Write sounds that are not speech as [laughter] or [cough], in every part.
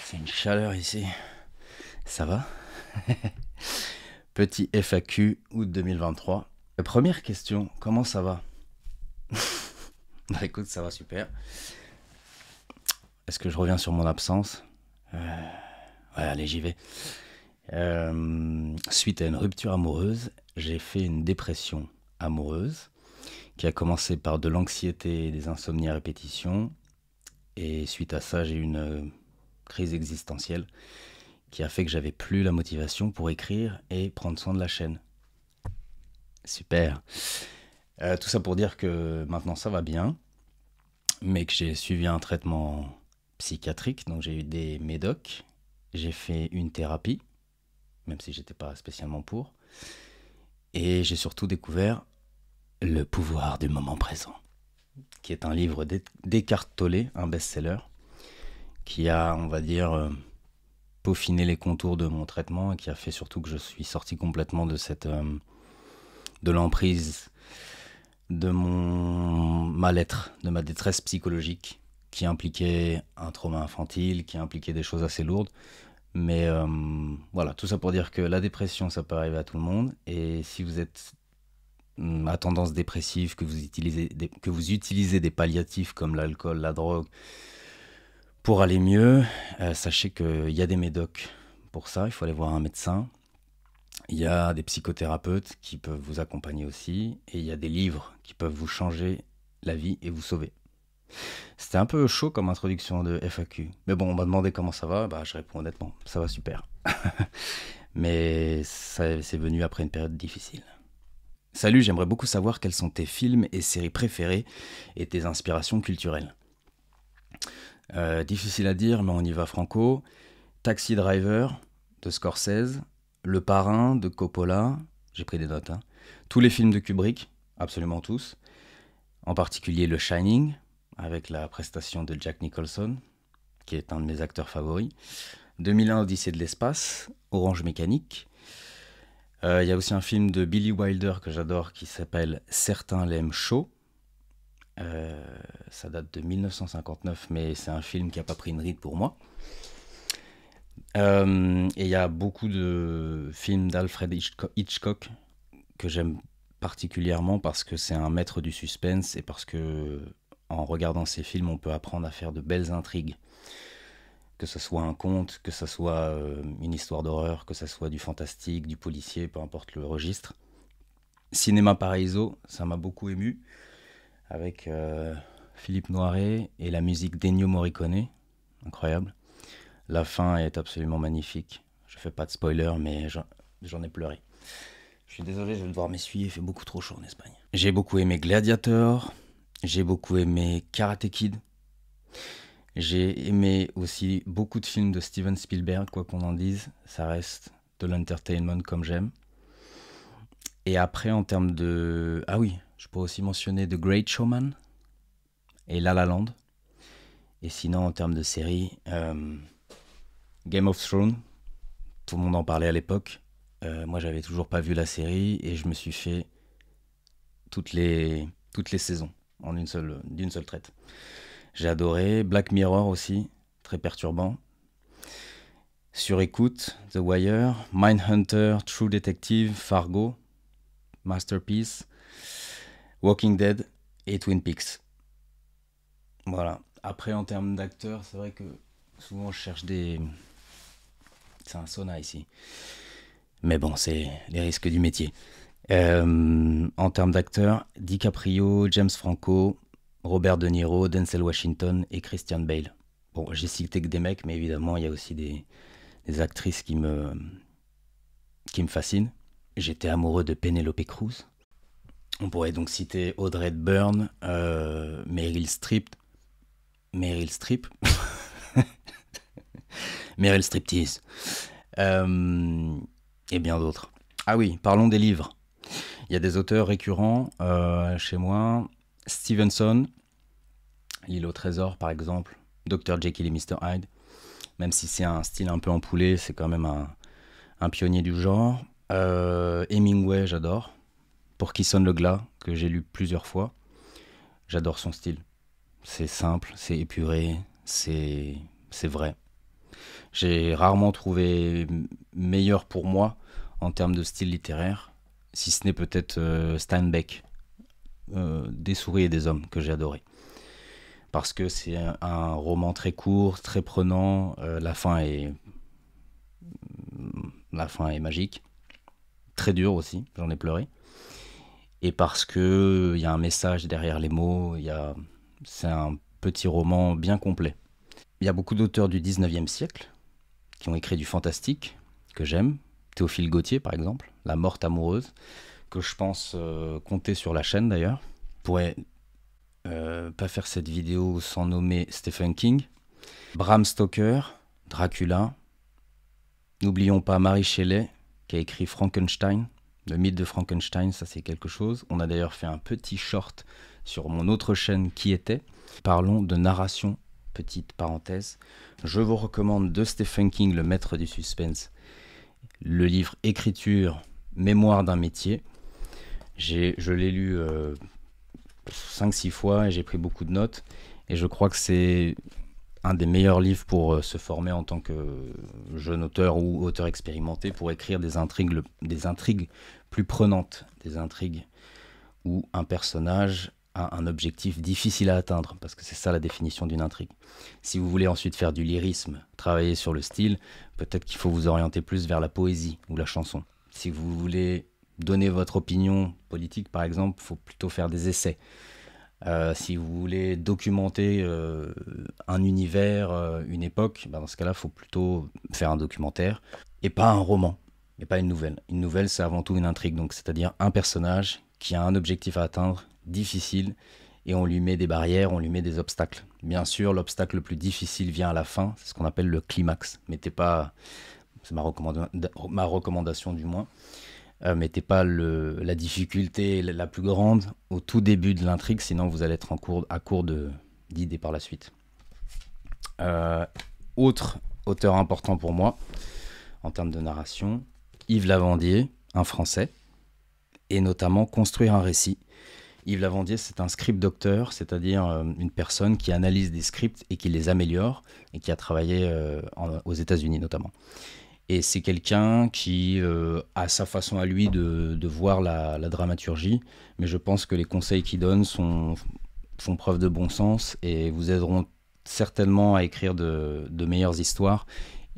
c'est ah, une chaleur ici. Ça va [laughs] Petit FAQ août 2023. première question, comment ça va [laughs] Bah écoute, ça va super. Est-ce que je reviens sur mon absence euh, Ouais, allez, j'y vais. Euh, suite à une rupture amoureuse, j'ai fait une dépression amoureuse qui a commencé par de l'anxiété et des insomnies à répétition. Et suite à ça, j'ai eu une euh, crise existentielle qui a fait que j'avais plus la motivation pour écrire et prendre soin de la chaîne. Super. Euh, tout ça pour dire que maintenant ça va bien, mais que j'ai suivi un traitement psychiatrique, donc j'ai eu des médocs, j'ai fait une thérapie, même si j'étais pas spécialement pour, et j'ai surtout découvert Le pouvoir du moment présent, qui est un livre d'Eckhart Tolle, un best-seller, qui a, on va dire, euh, peaufiné les contours de mon traitement et qui a fait surtout que je suis sorti complètement de cette. Euh, de l'emprise de mon mal-être, de ma détresse psychologique qui impliquait un trauma infantile, qui impliquait des choses assez lourdes. Mais euh, voilà, tout ça pour dire que la dépression, ça peut arriver à tout le monde. Et si vous êtes mm, à tendance dépressive, que vous utilisez que vous utilisez des palliatifs comme l'alcool, la drogue, pour aller mieux, euh, sachez qu'il y a des médocs pour ça, il faut aller voir un médecin. Il y a des psychothérapeutes qui peuvent vous accompagner aussi, et il y a des livres qui peuvent vous changer la vie et vous sauver. C'était un peu chaud comme introduction de FAQ. Mais bon, on m'a demandé comment ça va, bah, je réponds honnêtement, ça va super. [laughs] Mais c'est venu après une période difficile. Salut, j'aimerais beaucoup savoir quels sont tes films et séries préférés et tes inspirations culturelles. Euh, difficile à dire, mais on y va franco. Taxi Driver de Scorsese, Le Parrain de Coppola, j'ai pris des notes, hein. tous les films de Kubrick, absolument tous, en particulier Le Shining, avec la prestation de Jack Nicholson, qui est un de mes acteurs favoris, 2001 Odyssée de l'espace, Orange Mécanique, euh, il y a aussi un film de Billy Wilder que j'adore qui s'appelle Certains l'aiment chaud, euh, ça date de 1959, mais c'est un film qui n'a pas pris une ride pour moi. Euh, et il y a beaucoup de films d'Alfred Hitchcock que j'aime particulièrement parce que c'est un maître du suspense et parce que en regardant ces films, on peut apprendre à faire de belles intrigues. Que ce soit un conte, que ce soit euh, une histoire d'horreur, que ce soit du fantastique, du policier, peu importe le registre. Cinéma Paraiso, ça m'a beaucoup ému avec euh, Philippe Noiret et la musique d'Ennio Morricone. Incroyable. La fin est absolument magnifique. Je fais pas de spoiler, mais j'en ai pleuré. Je suis désolé, je vais devoir m'essuyer, il fait beaucoup trop chaud en Espagne. J'ai beaucoup aimé Gladiator, j'ai beaucoup aimé Karate Kid, j'ai aimé aussi beaucoup de films de Steven Spielberg, quoi qu'on en dise, ça reste de l'entertainment comme j'aime. Et après, en termes de... Ah oui, je peux aussi mentionner The Great Showman et La La Land. Et sinon, en termes de série, euh, Game of Thrones, tout le monde en parlait à l'époque. Euh, moi, j'avais toujours pas vu la série et je me suis fait toutes les, toutes les saisons en une seule, d'une seule traite. J'ai adoré. Black Mirror aussi, très perturbant. Sur écoute, The Wire, Mindhunter, True Detective, Fargo, Masterpiece. Walking Dead et Twin Peaks. Voilà. Après, en termes d'acteurs, c'est vrai que souvent je cherche des. C'est un sauna ici. Mais bon, c'est les risques du métier. Euh, en termes d'acteurs, DiCaprio, James Franco, Robert De Niro, Denzel Washington et Christian Bale. Bon, j'ai cité que des mecs, mais évidemment, il y a aussi des, actrices qui me, qui me fascinent. J'étais amoureux de Penelope Cruz. On pourrait donc citer Audrey Byrne, euh, Meryl Streep, Meryl Streep, [laughs] Meryl Striptease, euh, et bien d'autres. Ah oui, parlons des livres. Il y a des auteurs récurrents euh, chez moi. Stevenson, L'île trésor par exemple, Dr. Jekyll et Mr. Hyde. Même si c'est un style un peu ampoulé, c'est quand même un, un pionnier du genre. Hemingway, j'adore. Pour qui sonne le glas, que j'ai lu plusieurs fois. J'adore son style. C'est simple, c'est épuré, c'est vrai. J'ai rarement trouvé meilleur pour moi en termes de style littéraire, si ce n'est peut-être euh, Steinbeck, euh, Des souris et des hommes, que j'ai adoré. Parce que c'est un, roman très court, très prenant, euh, la, fin est, la fin est magique, très dur aussi, j'en ai pleuré et parce que il euh, y a un message derrière les mots, il a... c'est un petit roman bien complet. Il y a beaucoup d'auteurs du 19e siècle qui ont écrit du fantastique que j'aime, Théophile Gautier par exemple, La morte amoureuse que je pense euh, compter sur la chaîne d'ailleurs. Pourrait euh, pas faire cette vidéo sans nommer Stephen King, Bram Stoker, Dracula. N'oublions pas Marie Shelley qui a écrit Frankenstein le mythe de Frankenstein, ça c'est quelque chose. On a d'ailleurs fait un petit short sur mon autre chaîne qui était. Parlons de narration, petite parenthèse. Je vous recommande de Stephen King, le maître du suspense, le livre Écriture, Mémoire d'un métier. Je l'ai lu 5-6 euh, fois et j'ai pris beaucoup de notes. Et je crois que c'est un des meilleurs livres pour euh, se former en tant que euh, jeune auteur ou auteur expérimenté pour écrire des intrigues, des intrigues plus prenantes, des intrigues où un personnage a un objectif difficile à atteindre, parce que c'est ça la définition d'une intrigue. Si vous voulez ensuite faire du lyrisme, travailler sur le style, peut-être qu'il faut vous orienter plus vers la poésie ou la chanson. Si vous voulez donner votre opinion politique, par exemple, il faut plutôt faire des essais. Euh, si vous voulez documenter euh, un univers, euh, une époque, bah, dans ce cas-là, il faut plutôt faire un documentaire et pas un roman, et pas une nouvelle. Une nouvelle, c'est avant tout une intrigue, donc c'est-à-dire un personnage qui a un objectif à atteindre, difficile, et on lui met des barrières, on lui met des obstacles. Bien sûr, l'obstacle le plus difficile vient à la fin, c'est ce qu'on appelle le climax. Mettez pas, c'est ma recommandation du moins. Euh, mettez pas la difficulté la plus grande au tout début de l'intrigue, sinon vous allez être en à court d'idées par la suite. Euh, autre auteur important pour moi en termes de narration, Yves Lavandier, un Français, et notamment construire un récit. Yves Lavandier, c'est un script docteur, c'est-à-dire euh, une personne qui analyse des scripts et qui les améliore, et qui a travaillé aux États-Unis notamment. Et c'est quelqu'un qui euh, a sa façon à lui de, voir la, dramaturgie, mais je pense que les conseils qu'il donne sont, font preuve de bon sens et vous aideront certainement à écrire de, de meilleures histoires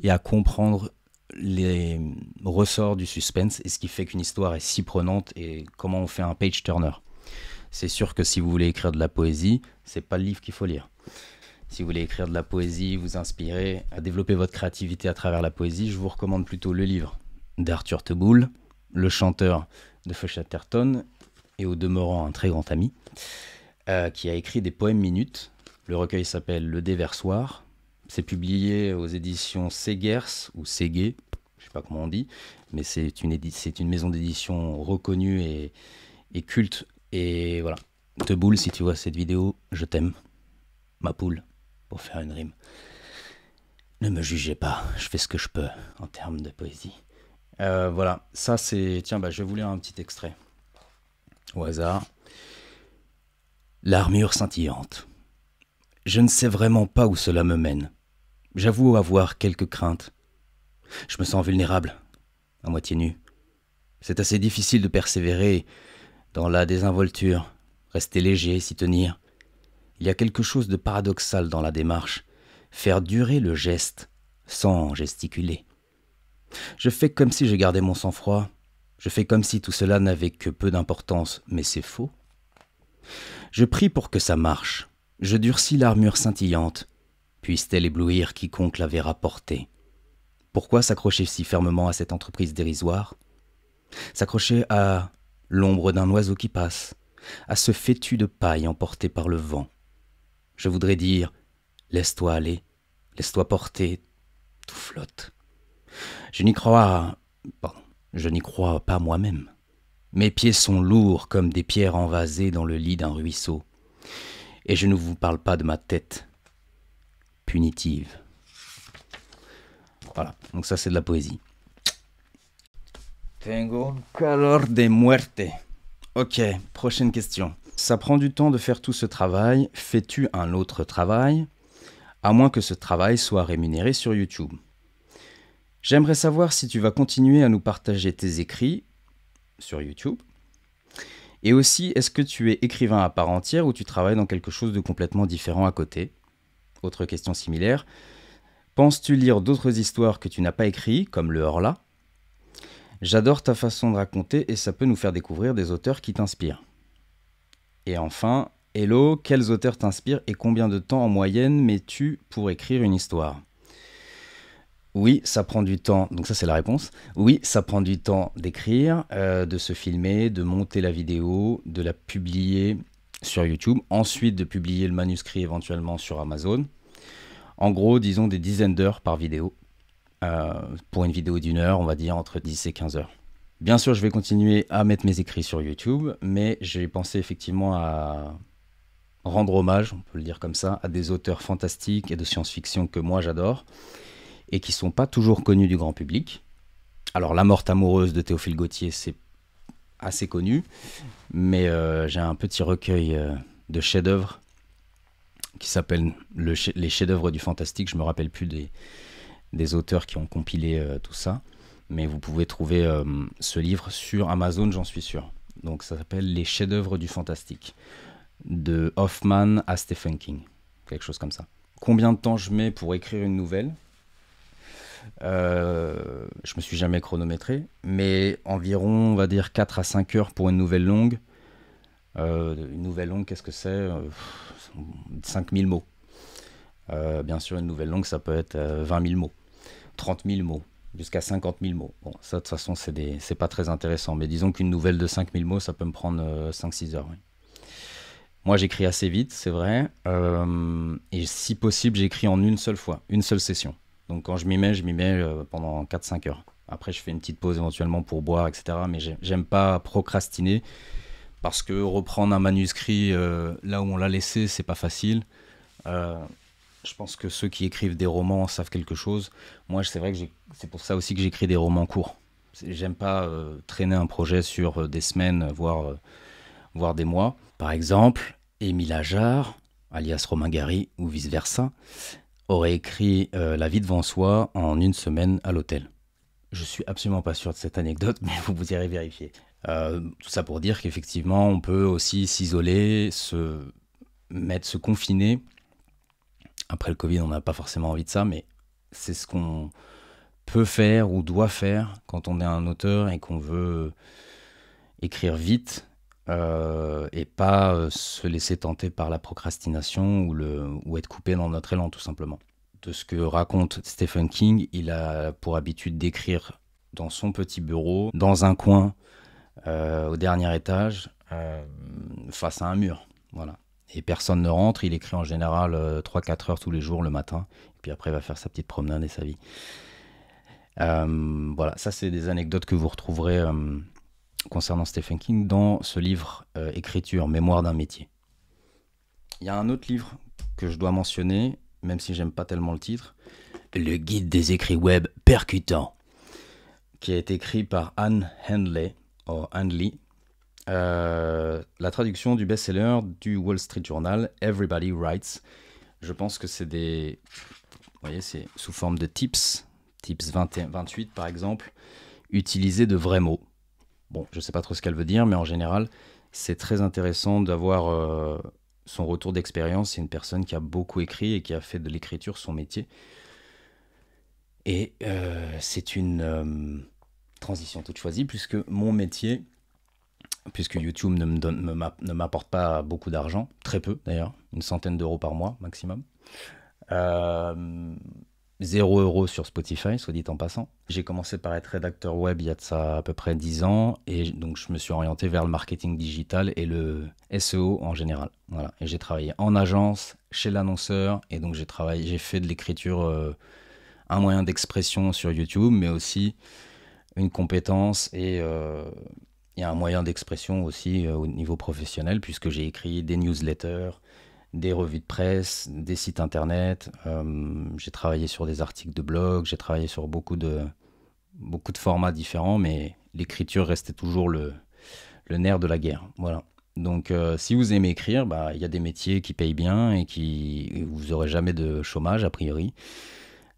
et à comprendre les ressorts du suspense et ce qui fait qu'une histoire est si prenante et comment on fait un page turner. C'est sûr que si vous voulez écrire de la poésie, c'est pas le livre qu'il faut lire si vous voulez écrire de la poésie, vous inspirer, à développer votre créativité à travers la poésie, je vous recommande plutôt le livre d'Arthur Teboul, le chanteur de Fochaterton et au demeurant un très grand ami, euh, qui a écrit des poèmes minutes. Le recueil s'appelle Le Déversoir. C'est publié aux éditions Segers ou Ségué, je ne sais pas comment on dit, mais c'est une, maison d'édition reconnue et, et culte. Et voilà. Teboul, si tu vois cette vidéo, je t'aime. Ma poule pour faire une rime. Ne me jugez pas, je fais ce que je peux en termes de poésie. Euh, voilà, ça c'est. Tiens, bah, je vais vous lire un petit extrait. Au hasard. L'armure scintillante. Je ne sais vraiment pas où cela me mène. J'avoue avoir quelques craintes. Je me sens vulnérable, à moitié nu. C'est assez difficile de persévérer dans la désinvolture, rester léger, s'y tenir. Il y a quelque chose de paradoxal dans la démarche. Faire durer le geste sans gesticuler. Je fais comme si je gardais mon sang-froid. Je fais comme si tout cela n'avait que peu d'importance, mais c'est faux. Je prie pour que ça marche. Je durcis l'armure scintillante. Puisse-t-elle éblouir quiconque l'avait verra Pourquoi s'accrocher si fermement à cette entreprise dérisoire S'accrocher à l'ombre d'un oiseau qui passe, à ce fétu de paille emporté par le vent, je voudrais dire Laisse-toi aller, laisse-toi porter, tout flotte. Je n'y crois. je n'y crois pas moi-même. Mes pieds sont lourds comme des pierres envasées dans le lit d'un ruisseau. Et je ne vous parle pas de ma tête punitive. Voilà, donc ça c'est de la poésie. Tengo calor de muerte. Ok, prochaine question. Ça prend du temps de faire tout ce travail. Fais-tu un autre travail À moins que ce travail soit rémunéré sur YouTube. J'aimerais savoir si tu vas continuer à nous partager tes écrits sur YouTube. Et aussi, est-ce que tu es écrivain à part entière ou tu travailles dans quelque chose de complètement différent à côté Autre question similaire. Penses-tu lire d'autres histoires que tu n'as pas écrites, comme le Horla J'adore ta façon de raconter et ça peut nous faire découvrir des auteurs qui t'inspirent. Et enfin, Hello, quels auteurs t'inspirent et combien de temps en moyenne mets-tu pour écrire une histoire oui, ça prend du temps, donc ça c'est la réponse. Oui, ça prend du temps d'écrire, euh, de se filmer, de monter la vidéo, de la publier sur YouTube, ensuite de publier le manuscrit éventuellement sur Amazon. En gros, disons des dizaines d'heures par vidéo. Euh, pour une vidéo d'une heure, on va dire entre 10 et 15 heures. Bien sûr, je vais continuer à mettre mes écrits sur YouTube, mais j'ai pensé effectivement à rendre hommage, on peut le dire comme ça, à des auteurs fantastiques et de science-fiction que moi j'adore, et qui sont pas toujours connus du grand public. Alors La Morte amoureuse de Théophile Gautier, c'est assez connu, mais euh, j'ai un petit recueil euh, de chefs-d'œuvre qui s'appelle Les chefs-d'œuvre du fantastique, je me rappelle plus des, des auteurs qui ont compilé euh, tout ça. Mais vous pouvez trouver euh, ce livre sur Amazon, j'en suis sûr. Donc ça s'appelle Les chefs-d'œuvre du fantastique, de Hoffman à Stephen King, quelque chose comme ça. Combien de temps je mets pour écrire une nouvelle euh, Je me suis jamais chronométré, mais environ, on va dire, 4 à 5 heures pour une nouvelle longue. Euh, une nouvelle longue, qu'est-ce que c'est 5000 mots. bien sûr, une nouvelle longue, ça peut être 20 000 mots, 30 000 mots jusqu'à 50 000 mots. Bon, ça, de toute façon, c'est, des, pas très intéressant, mais disons qu'une nouvelle de 5 000 mots, ça peut me prendre 5-6 euh, heures. Moi, j'écris assez vite, c'est vrai, euh, et si possible, j'écris en une seule fois, une seule session. Donc quand je m'y mets, je m'y mets euh, pendant 4-5 heures. Après, je fais une petite pause éventuellement pour boire, etc. Mais j'aime pas procrastiner parce que reprendre un manuscrit là où on l'a laissé, c'est pas facile. Euh, je pense que ceux qui écrivent des romans savent quelque chose. Moi, c'est vrai que c'est pour ça aussi que j'écris des romans courts. J'aime pas euh, traîner un projet sur euh, des semaines, euh, voire, des mois. Par exemple, Émile Ajar, alias Romain Gary, ou vice-versa, aurait écrit La vie devant soi en une semaine à l'hôtel. Je suis absolument pas sûr de cette anecdote, [laughs] mais vous, vous irez vérifier. tout ça pour dire qu'effectivement, on peut aussi s'isoler, se mettre, se confiner après le Covid, on n'a pas forcément envie de ça, mais c'est ce qu'on peut faire ou doit faire quand on est un auteur et qu'on veut écrire vite euh, et pas euh, se laisser tenter par la procrastination ou, être coupé dans notre élan tout simplement. De ce que raconte Stephen King, il a pour habitude d'écrire dans son petit bureau, dans un coin, euh, au dernier étage, face à un mur. Voilà et personne ne rentre. Il écrit en général 3-4 euh, heures tous les jours le matin. Et puis après, il va faire sa petite promenade et sa vie. Euh, voilà, ça, c'est des anecdotes que vous retrouverez euh, concernant Stephen King dans ce livre Écriture, Mémoire d'un métier. Il y a un autre livre que je dois mentionner, même si j'aime pas tellement le titre Le guide des écrits web percutants, qui a été écrit par Anne Henley, ou Handley euh, la traduction du best-seller du Wall Street Journal, Everybody Writes. Je pense que c'est des. Vous voyez, c'est sous forme de tips, tips 28 par exemple, utiliser de vrais mots. Bon, je ne sais pas trop ce qu'elle veut dire, mais en général, c'est très intéressant d'avoir euh, son retour d'expérience. C'est une personne qui a beaucoup écrit et qui a fait de l'écriture son métier. Et euh, c'est une transition toute choisie, puisque mon métier, puisque YouTube ne, me ne m'apporte pas beaucoup d'argent, très peu d'ailleurs, une centaine d'euros par mois maximum. Euh, zéro 0 euros sur Spotify, soit dit en passant. J'ai commencé par être rédacteur web il y a de ça à peu près 10 ans, et donc je me suis orienté vers le marketing digital et le SEO en général. Voilà. Et j'ai travaillé en agence, chez l'annonceur, et donc j'ai travaillé, j'ai fait de l'écriture euh, un moyen d'expression sur YouTube, mais aussi une compétence et euh, il y a un moyen d'expression aussi euh, au niveau professionnel, puisque j'ai écrit des newsletters, des revues de presse, des sites internet. Euh, j'ai travaillé sur des articles de blog, j'ai travaillé sur beaucoup de, beaucoup de formats différents, mais l'écriture restait toujours le, nerf de la guerre. Voilà. Donc, euh, si vous aimez écrire, bah, il y a des métiers qui payent bien et qui vous aurez jamais de chômage a priori,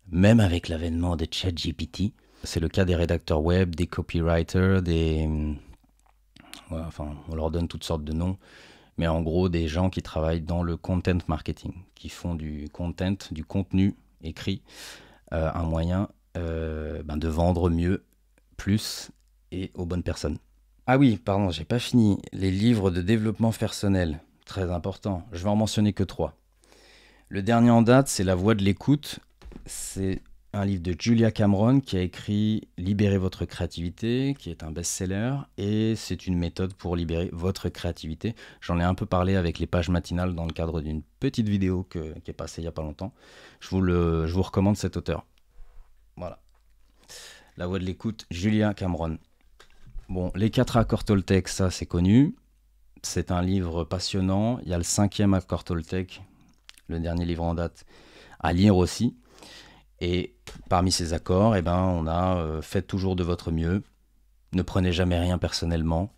même avec l'avènement des chat-GPT, C'est le cas des rédacteurs web, des copywriters, des enfin, on leur donne toutes sortes de noms, mais en gros des gens qui travaillent dans le content marketing, qui font du content, du contenu écrit, euh, un moyen euh, ben, de vendre mieux, plus et aux bonnes personnes. Ah oui, pardon, j'ai pas fini. Les livres de développement personnel, très important. Je vais en mentionner que trois. Le dernier en date, c'est La Voix de l'écoute. C'est un livre de Julia Cameron qui a écrit Libérez votre créativité, qui est un best-seller, et c'est une méthode pour libérer votre créativité. J'en ai un peu parlé avec les pages matinales dans le cadre d'une petite vidéo qui est passée il n'y a pas longtemps. Je vous, le, je vous recommande cet auteur. Voilà. La voix de l'écoute, Julia Cameron. Bon, les quatre accords Toltec, ça c'est connu. C'est un livre passionnant. Il y a le cinquième accord Toltec, le dernier livre en date, à lire aussi. Et parmi ces accords, eh ben, on a euh, fait Faites toujours de votre mieux, ne prenez jamais rien personnellement.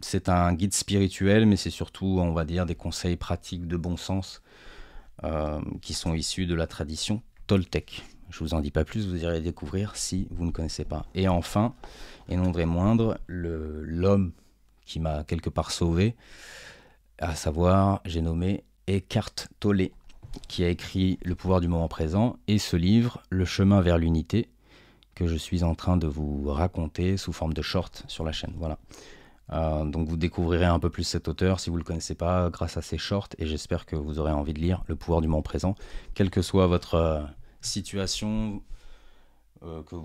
C'est un guide spirituel, mais c'est surtout, on va dire, des conseils pratiques de bon sens euh, qui sont issus de la tradition toltec. Je vous en dis pas plus, vous irez découvrir si vous ne connaissez pas. Et enfin, et non moindre moindre, l'homme qui m'a quelque part sauvé, à savoir, j'ai nommé Eckhart Tolle qui a écrit Le pouvoir du moment présent, et ce livre, Le chemin vers l'unité, que je suis en train de vous raconter sous forme de short sur la chaîne. Voilà. Euh, donc vous découvrirez un peu plus cet auteur si vous ne le connaissez pas grâce à ces shorts, et j'espère que vous aurez envie de lire Le pouvoir du moment présent, quelle que soit votre euh, situation, euh, que,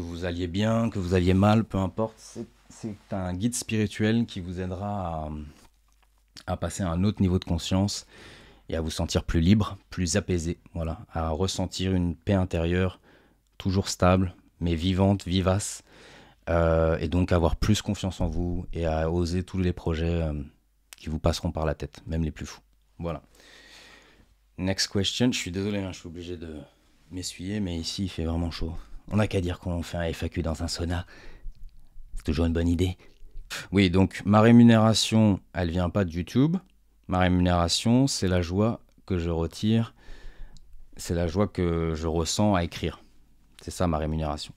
vous, alliez bien, que vous alliez mal, peu importe. C'est un guide spirituel qui vous aidera à, à passer à un autre niveau de conscience et à vous sentir plus libre, plus apaisé, voilà, à ressentir une paix intérieure toujours stable, mais vivante, vivace, euh, et donc avoir plus confiance en vous et à oser tous les projets euh, qui vous passeront par la tête, même les plus fous. Voilà. Next question. Je suis désolé, hein, je suis obligé de m'essuyer, mais ici il fait vraiment chaud. On n'a qu'à dire qu'on fait un FAQ dans un sauna. C'est toujours une bonne idée. Oui, donc ma rémunération, elle vient pas de YouTube. Ma rémunération, c'est la joie que je retire, c'est la joie que je ressens à écrire. C'est ça ma rémunération.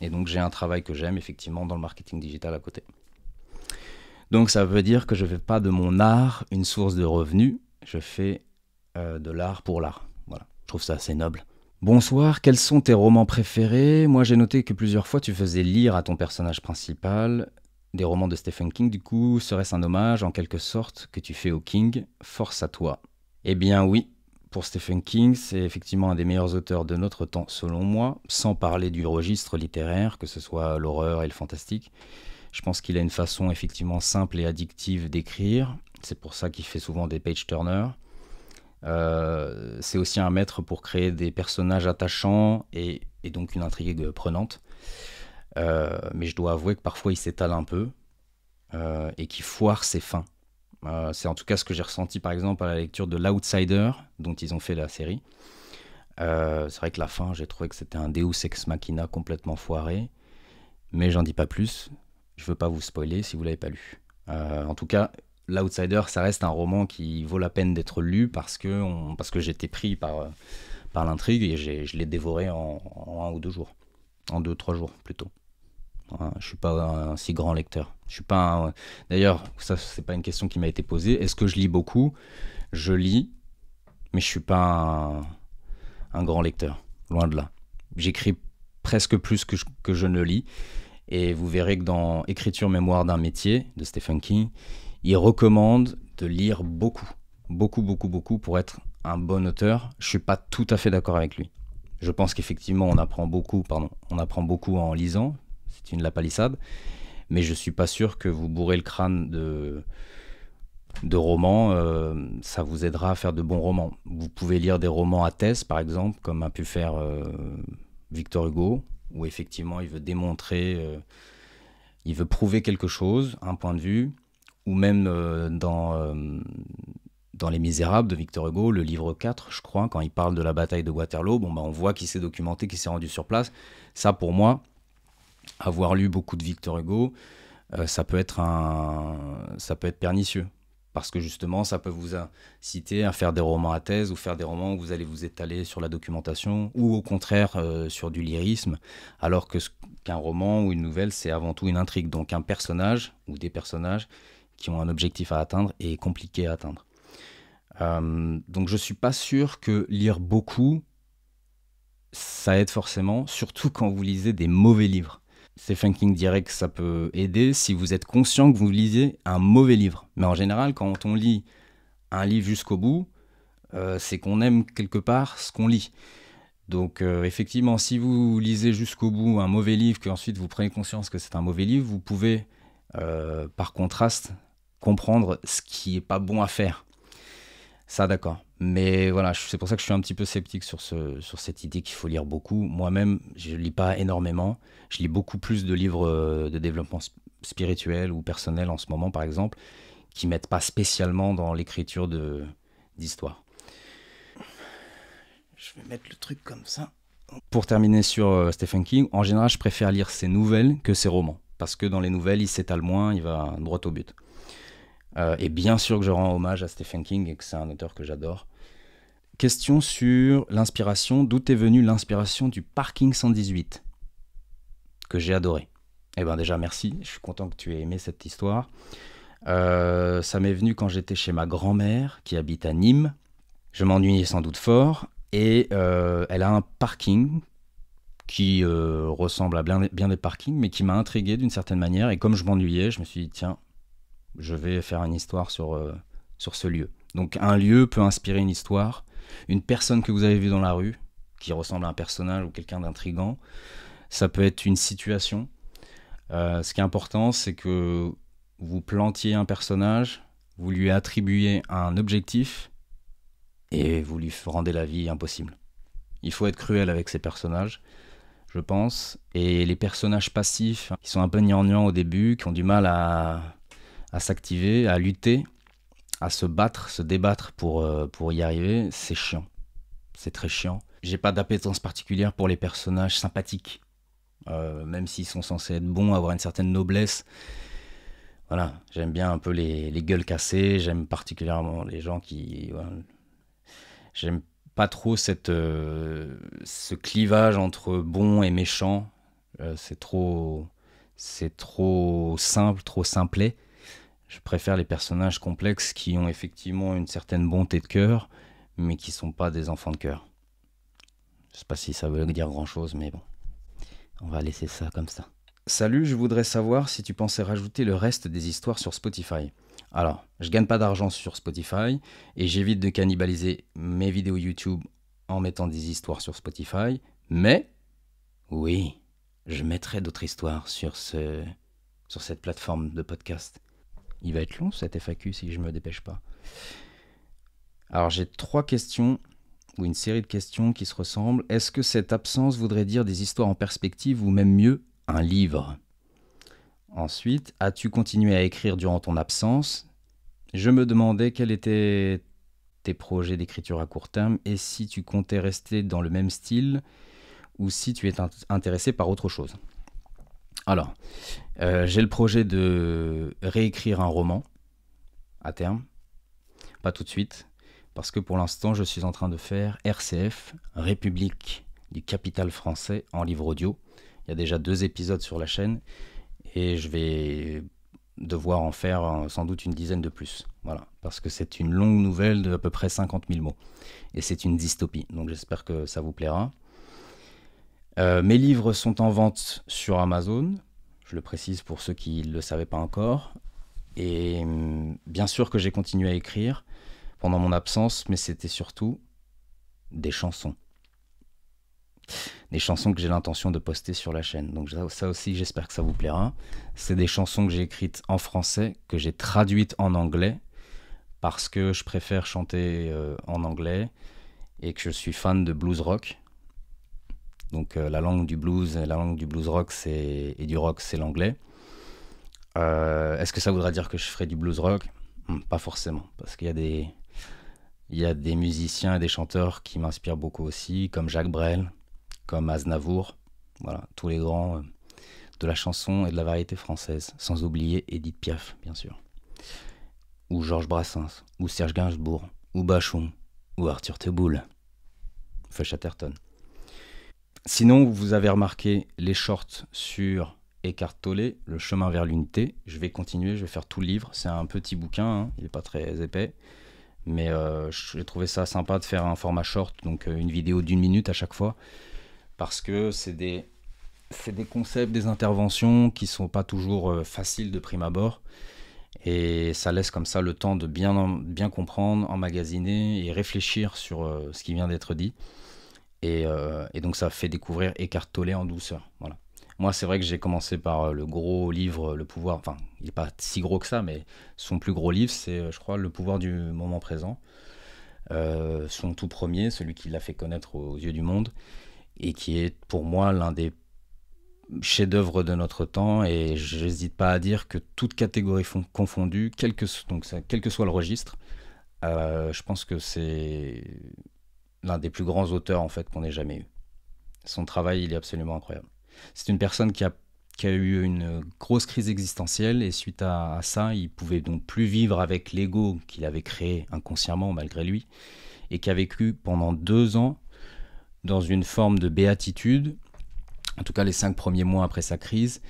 Et donc j'ai un travail que j'aime effectivement dans le marketing digital à côté. Donc ça veut dire que je ne fais pas de mon art une source de revenus, je fais euh, de l'art pour l'art. Voilà, je trouve ça assez noble. Bonsoir, quels sont tes romans préférés Moi j'ai noté que plusieurs fois tu faisais lire à ton personnage principal des romans de Stephen King, du coup, serait-ce un hommage en quelque sorte que tu fais au King Force à toi. Eh bien oui, pour Stephen King, c'est effectivement un des meilleurs auteurs de notre temps selon moi, sans parler du registre littéraire, que ce soit l'horreur et le fantastique. Je pense qu'il a une façon effectivement simple et addictive d'écrire, c'est pour ça qu'il fait souvent des page turners. Euh, c'est aussi un maître pour créer des personnages attachants et donc une intrigue prenante. Euh, mais je dois avouer que parfois il s'étale un peu euh, et qu'il foire ses fins. Euh, c'est en tout cas ce que j'ai ressenti par exemple à la lecture de L'Outsider, dont ils ont fait la série. c'est vrai que la fin, j'ai trouvé que c'était un Deus ex machina complètement foiré, mais j'en dis pas plus. Je veux pas vous spoiler si vous l'avez pas lu. en tout cas, L'Outsider, ça reste un roman qui vaut la peine d'être lu parce que, on, parce que j'étais pris par, par l'intrigue et je l'ai dévoré en, en un ou deux jours, en deux trois jours plutôt. Hein, je suis pas un si grand lecteur. Je suis pas. D'ailleurs, ça c'est pas une question qui m'a été posée. Est-ce que je lis beaucoup Je lis, mais je suis pas un, grand lecteur. Loin de là. J'écris presque plus que je, que je ne lis. Et vous verrez que dans Écriture mémoire d'un métier de Stephen King, il recommande de lire beaucoup, beaucoup, beaucoup, beaucoup pour être un bon auteur. Je suis pas tout à fait d'accord avec lui. Je pense qu'effectivement, on apprend beaucoup, pardon, on apprend beaucoup en lisant, de la palissade. Mais je suis pas sûr que vous bourrez le crâne de, de romans, euh, ça vous aidera à faire de bons romans. Vous pouvez lire des romans à thèse, par exemple, comme a pu faire euh, Victor Hugo, où effectivement il veut démontrer, euh, il veut prouver quelque chose, un point de vue, ou même dans, dans Les Misérables de Victor Hugo, le livre 4, je crois, quand il parle de la bataille de Waterloo, bon, bah, on voit qu'il s'est documenté, qu'il s'est rendu sur place. Ça, pour moi, avoir lu beaucoup de Victor Hugo, euh, ça, peut être un, ça peut être pernicieux. Parce que justement, ça peut vous inciter à faire des romans à thèse ou faire des romans où vous allez vous étaler sur la documentation ou au contraire euh, sur du lyrisme, alors que qu'un roman ou une nouvelle, c'est avant tout une intrigue. Donc un personnage ou des personnages qui ont un objectif à atteindre et compliqué à atteindre. Euh, donc je ne suis pas sûr que lire beaucoup, ça aide forcément, surtout quand vous lisez des mauvais livres c'est Thinking Direct, ça peut aider si vous êtes conscient que vous lisez un mauvais livre. Mais en général, quand on lit un livre jusqu'au bout, euh, c'est qu'on aime quelque part ce qu'on lit. Donc euh, effectivement, si vous lisez jusqu'au bout un mauvais livre, que ensuite vous prenez conscience que c'est un mauvais livre, vous pouvez, euh, par contraste, comprendre ce qui n'est pas bon à faire. Ça, d'accord. Mais voilà, c'est pour ça que je suis un petit peu sceptique sur, sur cette idée qu'il faut lire beaucoup. Moi-même, je ne lis pas énormément. Je lis beaucoup plus de livres euh, de développement spirituel ou personnel en ce moment, par exemple, qui ne mettent pas spécialement dans l'écriture d'histoire. Je vais mettre le truc comme ça. Pour terminer sur euh, Stephen King, en général, je préfère lire ses nouvelles que ses romans. Parce que dans les nouvelles, il s'étale moins, il va droit au but. Euh, et bien sûr que je rends hommage à Stephen King et que c'est un auteur que j'adore. Question sur l'inspiration. D'où est venue l'inspiration du Parking 118 Que j'ai adoré. Eh bien déjà, merci. Je suis content que tu aies aimé cette histoire. Euh, ça m'est venu quand j'étais chez ma grand-mère qui habite à Nîmes. Je m'ennuyais sans doute fort et euh, elle a un parking qui ressemble à bien, des parkings mais qui m'a intrigué d'une certaine manière et comme je m'ennuyais, je me suis dit tiens, je vais faire une histoire sur, euh, sur ce lieu. Donc un lieu peut inspirer une histoire, une personne que vous avez vue dans la rue, qui ressemble à un personnage ou quelqu'un d'intrigant, ça peut être une situation. Euh, ce qui est important, c'est que vous plantiez un personnage, vous lui attribuez un objectif, et vous lui rendez la vie impossible. Il faut être cruel avec ces personnages, je pense. Et les personnages passifs, qui sont un peu gnangnans au début, qui ont du mal à à s'activer, à lutter, à se battre, se débattre pour, euh, pour y arriver, c'est chiant. C'est très chiant. J'ai pas d'appétence particulière pour les personnages sympathiques. Euh, même s'ils sont censés être bons, avoir une certaine noblesse. Voilà, j'aime bien un peu les, les gueules cassées, j'aime particulièrement les gens qui. J'aime pas trop cette, euh, ce clivage entre bon et méchant. c'est trop. C'est trop simple, trop simplet. Je préfère les personnages complexes qui ont effectivement une certaine bonté de cœur, mais qui sont pas des enfants de cœur. Je sais pas si ça veut dire grand chose, mais bon. On va laisser ça comme ça. Salut, je voudrais savoir si tu pensais rajouter le reste des histoires sur Spotify. Alors, je gagne pas d'argent sur Spotify et j'évite de cannibaliser mes vidéos YouTube en mettant des histoires sur Spotify, mais oui, je mettrai d'autres histoires sur ce sur cette plateforme de podcast. Il va être long cet FAQ si je ne me dépêche pas. Alors j'ai trois questions ou une série de questions qui se ressemblent. Est-ce que cette absence voudrait dire des histoires en perspective ou même mieux un livre Ensuite, as-tu continué à écrire durant ton absence Je me demandais quels étaient tes projets d'écriture à court terme et si tu comptais rester dans le même style ou si tu étais intéressé par autre chose. Alors, euh, j'ai le projet de réécrire un roman à terme. Pas tout de suite, parce que pour l'instant, je suis en train de faire RCF, République du capital français en livre audio. Il y a déjà deux épisodes sur la chaîne et je vais devoir en faire sans doute une dizaine de plus. Voilà, parce que c'est une longue nouvelle de à peu près 50 000 mots et c'est une dystopie. Donc j'espère que ça vous plaira. Euh, mes livres sont en vente sur Amazon, je le précise pour ceux qui ne le savaient pas encore. Et hum, bien sûr que j'ai continué à écrire pendant mon absence, mais c'était surtout des chansons. Des chansons que j'ai l'intention de poster sur la chaîne. Donc ça aussi, j'espère que ça vous plaira. C'est des chansons que j'ai écrites en français, que j'ai traduites en anglais, parce que je préfère chanter euh, en anglais et que je suis fan de blues rock. Donc euh, la langue du blues, la langue du blues rock et du rock, c'est l'anglais. Euh, est-ce que ça voudra dire que je ferai du blues rock hmm, Pas forcément, parce qu'il y a des il y a des musiciens et des chanteurs qui m'inspirent beaucoup aussi, comme Jacques Brel, comme Aznavour, voilà, tous les grands euh, de la chanson et de la variété française, sans oublier Edith Piaf, bien sûr, ou Georges Brassens, ou Serge Gainsbourg, ou Bachon, ou Arthur Teboul, feu Sinon, vous avez remarqué les shorts sur Eckhart Le chemin vers l'unité. Je vais continuer, je vais faire tout le livre. C'est un petit bouquin, hein. il n'est pas très épais. Mais euh, j'ai trouvé ça sympa de faire un format short, donc euh, une vidéo d'une minute à chaque fois. Parce que c'est des, concepts, des interventions qui ne sont pas toujours euh, faciles de prime abord. Et ça laisse comme ça le temps de bien, bien comprendre, emmagasiner et réfléchir sur ce qui vient d'être dit. Euh, et, donc ça fait découvrir Eckhart Tolle en douceur. Voilà. Moi, c'est vrai que j'ai commencé par euh, le gros livre euh, Le pouvoir. Enfin, il n'est pas si gros que ça, mais son plus gros livre, c'est, je crois, Le pouvoir du moment présent. son tout premier, celui qui l'a fait connaître aux yeux du monde, et qui est pour moi l'un des chefs-d'œuvre de notre temps et j'hésite pas à dire que toutes catégories confondues, quel que, quel que soit le registre, je pense que c'est l'un des plus grands auteurs en fait qu'on ait jamais eu. Son travail, il est absolument incroyable. C'est une personne qui a, eu une grosse crise existentielle et suite à, ça, il pouvait donc plus vivre avec l'ego qu'il avait créé inconsciemment malgré lui et qui a vécu pendant deux ans dans une forme de béatitude, en tout cas les cinq premiers mois après sa crise,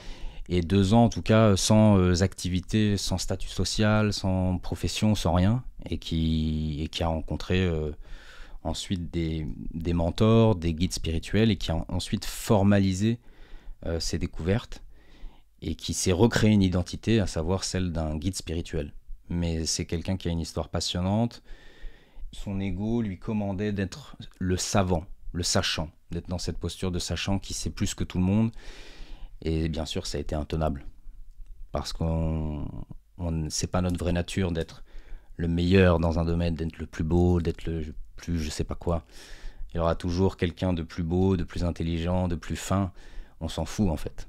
et deux ans en tout cas sans euh, activité, sans statut social, sans profession, sans rien, et qui, qui a rencontré euh, ensuite des, mentors, des guides spirituels, et qui a ensuite formalisé ses euh, découvertes, et qui s'est recréé une identité, à savoir celle d'un guide spirituel. Mais c'est quelqu'un qui a une histoire passionnante. Son ego lui commandait d'être le savant, le sachant, d'être dans cette posture de sachant qui sait plus que tout le monde. Et bien sûr, ça a été intenable. Parce qu'on on, c'est pas notre vraie nature d'être le meilleur dans un domaine, d'être le plus beau, d'être le plus je sais pas quoi. Il y aura toujours quelqu'un de plus beau, de plus intelligent, de plus fin. On s'en fout en fait.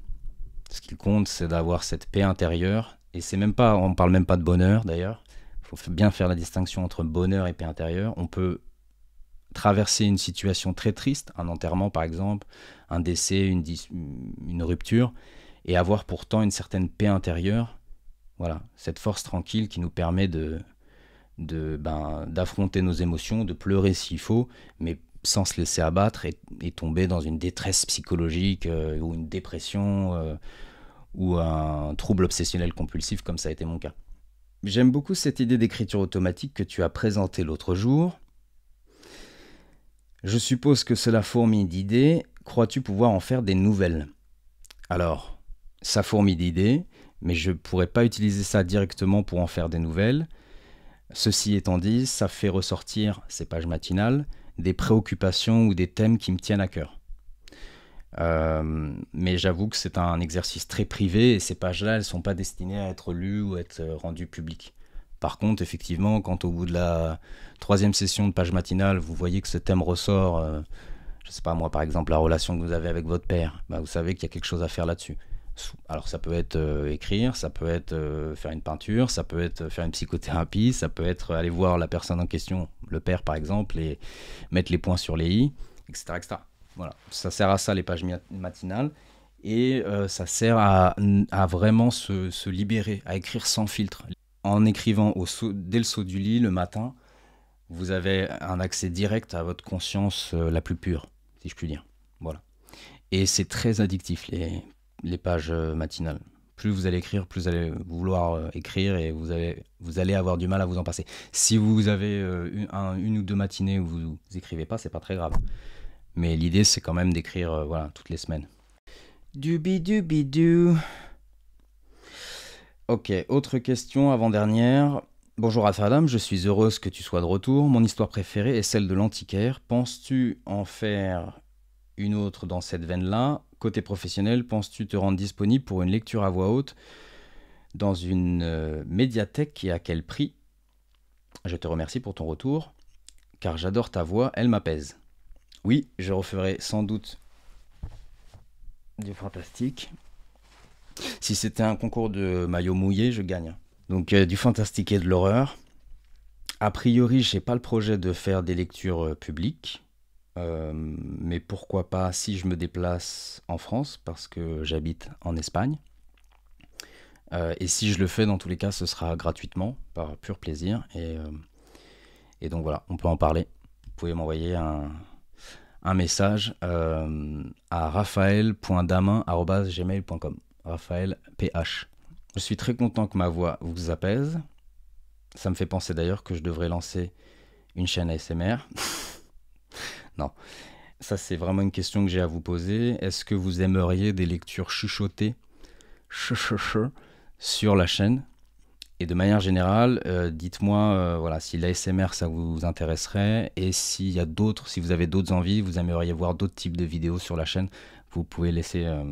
Ce qui compte, c'est d'avoir cette paix intérieure. Et c'est même pas, on parle même pas de bonheur d'ailleurs. Il faut bien faire la distinction entre bonheur et paix intérieure. On peut traverser une situation très triste, un enterrement par exemple, un décès, une, une rupture, et avoir pourtant une certaine paix intérieure. Voilà, cette force tranquille qui nous permet de, de ben, d'affronter nos émotions, de pleurer s'il faut, mais sans se laisser abattre et, tomber dans une détresse psychologique euh, ou une dépression euh, ou un trouble obsessionnel compulsif comme ça a été mon cas. J'aime beaucoup cette idée d'écriture automatique que tu as présentée l'autre jour. Je suppose que cela fourmille d'idées. Crois-tu pouvoir en faire des nouvelles Alors, ça fourmille d'idées, mais je ne pourrais pas utiliser ça directement pour en faire des nouvelles. Ceci étant dit, ça fait ressortir ces pages matinales des préoccupations ou des thèmes qui me tiennent à cœur. Euh, mais j'avoue que c'est un exercice très privé et ces pages-là, elles ne sont pas destinées à être lues ou à être euh, rendues publiques. Par contre, effectivement, quand au bout de la troisième session de page matinale, vous voyez que ce thème ressort, euh, je ne sais pas moi par exemple, la relation que vous avez avec votre père, bah, vous savez qu'il y a quelque chose à faire là-dessus. Alors ça peut être euh, écrire, ça peut être euh, faire une peinture, ça peut être euh, faire une psychothérapie, ça peut être aller voir la personne en question, le père par exemple, et mettre les points sur les i, etc. Voilà, ça sert à ça les pages matinales. Et ça sert à, vraiment se, libérer, à écrire sans filtre. En écrivant au dès le saut du lit, le matin, vous avez un accès direct à votre conscience la plus pure, si je puis dire. Voilà. Et c'est très addictif, les les pages euh, matinales. Plus vous allez écrire, plus vous allez vouloir euh, écrire et vous allez, vous allez avoir du mal à vous en passer. Si vous avez euh, une, ou deux matinées où vous, vous écrivez pas, c'est pas très grave. Mais l'idée, c'est quand même d'écrire voilà, toutes les semaines. du bidou. Ok, autre question avant-dernière. Bonjour Alfadam, je suis heureuse que tu sois de retour. Mon histoire préférée est celle de l'antiquaire. Penses-tu en faire une autre dans cette veine-là Côté professionnel, penses-tu te rendre disponible pour une lecture à voix haute dans une euh, médiathèque et à quel prix Je te remercie pour ton retour, car j'adore ta voix, elle m'apaise. Oui, je referai sans doute du fantastique. Si c'était un concours de maillot mouillé, je gagne. Donc euh, du fantastique et de l'horreur. A priori, j'ai pas le projet de faire des lectures euh, publiques. Euh, mais pourquoi pas si je me déplace en France, parce que j'habite en Espagne. Euh, et si je le fais, dans tous les cas, ce sera gratuitement, par pur plaisir. Et, euh, et donc voilà, on peut en parler. Vous pouvez m'envoyer un, message à raphaël.damin.gmail.com. Raphaël Je suis très content que ma voix vous apaise. Ça me fait penser d'ailleurs que je devrais lancer une chaîne ASMR. [laughs] Non. Ça, c'est vraiment une question que j'ai à vous poser. Est-ce que vous aimeriez des lectures chuchotées sur la chaîne et de manière générale, euh, dites-moi euh, voilà, si l'ASMR ça vous intéresserait et s'il y a d'autres, si vous avez d'autres envies, vous aimeriez voir d'autres types de vidéos sur la chaîne, vous pouvez laisser euh,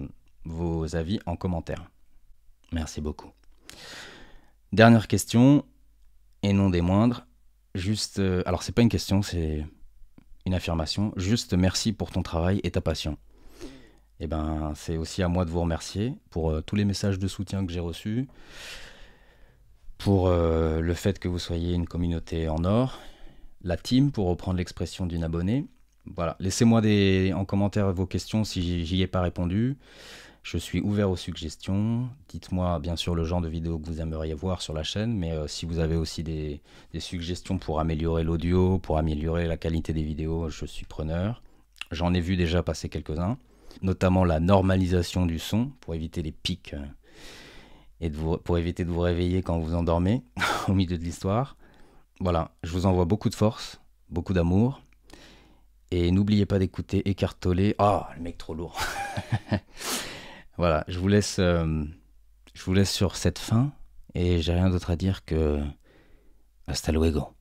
vos avis en commentaire. Merci beaucoup. Dernière question, et non des moindres, juste. alors, c'est pas une question, c'est une affirmation, juste merci pour ton travail et ta passion. Et eh ben, c'est aussi à moi de vous remercier pour euh, tous les messages de soutien que j'ai reçus, pour euh, le fait que vous soyez une communauté en or, la team pour reprendre l'expression d'une abonnée. Voilà, laissez-moi des en commentaire vos questions si j'y ai pas répondu. Je suis ouvert aux suggestions. Dites-moi bien sûr le genre de vidéo que vous aimeriez voir sur la chaîne, mais euh, si vous avez aussi des, suggestions pour améliorer l'audio, pour améliorer la qualité des vidéos, je suis preneur. J'en ai vu déjà passer quelques-uns, notamment la normalisation du son pour éviter les pics euh, et pour éviter de vous réveiller quand vous endormez [laughs] au milieu de l'histoire. Voilà, je vous envoie beaucoup de force, beaucoup d'amour. Et n'oubliez pas d'écouter Écartoler. Oh, ah, le mec trop lourd. [laughs] Voilà, je vous laisse, euh, je vous laisse sur cette fin et j'ai rien d'autre à dire que hasta luego.